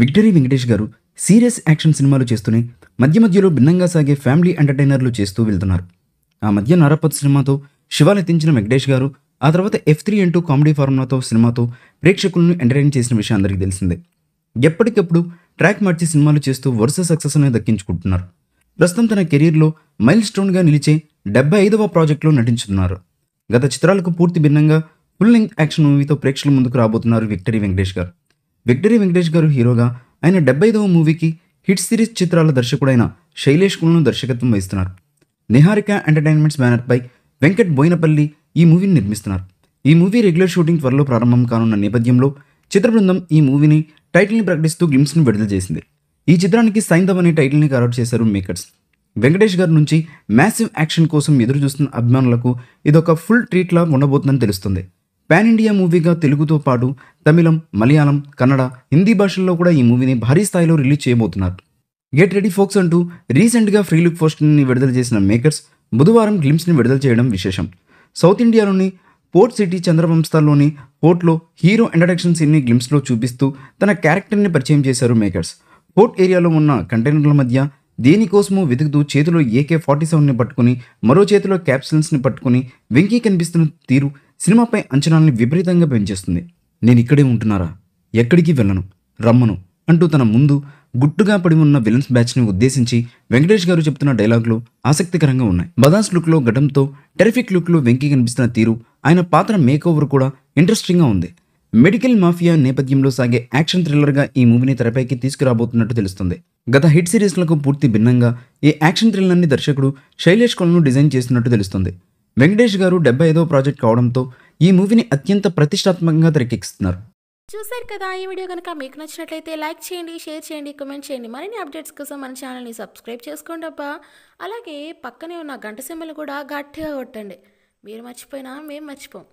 victory Venkatesh గారు serious action సినిమాలు చేస్తూనే మధ్య మధ్యలో భిన్నంగా సాగే ఫ్యామిలీ ఎంటర్టైనర్లు చేస్తూ వెళ్తున్నారు ఆ మధ్య నరపత్ సినిమాతో శివాలెత్తించిన వెంకటేష్ గారు ఆ తర్వాత ఎఫ్ త్రీ అంటూ కామెడీ ఫార్ములాతో సినిమాతో ప్రేక్షకులను ఎంటర్టైన్ చేసిన విషయం అందరికీ తెలిసిందే ఎప్పటికప్పుడు ట్రాక్ మార్చి సినిమాలు చేస్తూ వరుస సక్సెస్నే దక్కించుకుంటున్నారు ప్రస్తుతం తన కెరీర్లో మైల్ స్టోన్గా నిలిచే డెబ్బై ఐదవ ప్రాజెక్టులో నటించుతున్నారు గత చిత్రాలకు పూర్తి భిన్నంగా ఫుల్ లెంగ్త్ యాక్షన్ మూవీతో ప్రేక్షకుల ముందుకు రాబోతున్నారు విక్టరీ వెంకటేష్ గారు విక్టరీ వెంకటేష్ గారు హీరోగా ఆయన డెబ్బై ఐదవ మూవీకి హిట్ సిరీస్ చిత్రాల దర్శకుడైన శైలేష్ కులను దర్శకత్వం వహిస్తున్నారు నిహారిక ఎంటర్టైన్మెంట్స్ బ్యానర్పై వెంకట్ బోయినపల్లి ఈ మూవీని నిర్మిస్తున్నారు ఈ మూవీ రెగ్యులర్ షూటింగ్ త్వరలో ప్రారంభం కానున్న నేపథ్యంలో చిత్ర బృందం ఈ మూవీని టైటిల్ని ప్రకటిస్తూ గ్లిమ్స్ను విడుదల చేసింది ఈ చిత్రానికి సైంధవ్ అనే టైటిల్ని ఖరారు చేశారు మేకర్స్ వెంకటేష్ గారి నుంచి మ్యాసివ్ యాక్షన్ కోసం ఎదురు చూస్తున్న అభిమానులకు ఇదొక ఫుల్ ట్రీట్లా ఉండబోతుందని తెలుస్తుంది పాన్ ఇండియా మూవీగా తెలుగుతో పాటు తమిళం మలయాళం కన్నడ హిందీ భాషల్లో కూడా ఈ మూవీని భారీ స్థాయిలో రిలీజ్ చేయబోతున్నారు గెట్ రెడీ ఫోక్స్ అంటూ రీసెంట్గా ఫ్రీ లుక్ పోస్టర్ని విడుదల చేసిన మేకర్స్ బుధవారం గ్లిమ్స్ని విడుదల చేయడం విశేషం సౌత్ ఇండియాలోని పోర్ట్ సిటీ చంద్రవంశలోని పోర్ట్లో హీరో ఇంట్రడక్షన్ సీన్ని గ్లిమ్స్లో చూపిస్తూ తన క్యారెక్టర్ని పరిచయం చేశారు మేకర్స్ పోర్ట్ ఏరియాలో ఉన్న కంటైనర్ల మధ్య దేనికోసమో వెతుకుతూ చేతిలో ఏకే ఫార్టీ సెవెన్ని పట్టుకుని మరో చేతిలో క్యాప్సిల్స్ని పట్టుకుని వెంకీ కనిపిస్తున్న తీరు సినిమాపై అంచనాల్ని విపరీతంగా పెంచేస్తుంది నేను ఇక్కడే ఉంటున్నారా ఎక్కడికి వెళ్ళను రమ్మను అంటూ తన ముందు గుట్టుగా పడి ఉన్న విలన్స్ బ్యాచ్ని ఉద్దేశించి వెంకటేష్ గారు చెప్తున్న డైలాగులు ఆసక్తికరంగా ఉన్నాయి బదాస్ లుక్లో ఘటంతో టెరిఫిక్ లుక్లో వెంకి కనిపిస్తున్న తీరు ఆయన పాత్ర మేకోవర్ కూడా ఇంట్రెస్టింగ్గా ఉంది మెడికల్ మాఫియా నేపథ్యంలో సాగే యాక్షన్ థ్రిల్లర్గా ఈ మూవీని తెరపైకి తీసుకురాబోతున్నట్టు తెలుస్తుంది గత హిట్ సిరీస్లకు పూర్తి భిన్నంగా ఈ యాక్షన్ థ్రిల్లర్ని దర్శకుడు శైలేష్ కొలను డిజైన్ చేస్తున్నట్టు తెలుస్తుంది వెంకటేష్ గారు డెబ్బై ఐదో ప్రాజెక్ట్ కావడంతో ఈ మూవీని అత్యంత ప్రతిష్టాత్మకంగా తెరకెక్కిస్తున్నారు చూసారు కదా ఈ వీడియో కనుక మీకు నచ్చినట్లయితే లైక్ చేయండి షేర్ చేయండి కమెంట్ చేయండి మరిన్ని అప్డేట్స్ కోసం మన ఛానల్ని సబ్స్క్రైబ్ చేసుకోండి అబ్బా అలాగే పక్కనే ఉన్న గంట సింబల్ కూడా గట్టిగా కొట్టండి మీరు మర్చిపోయినా మేము మర్చిపోం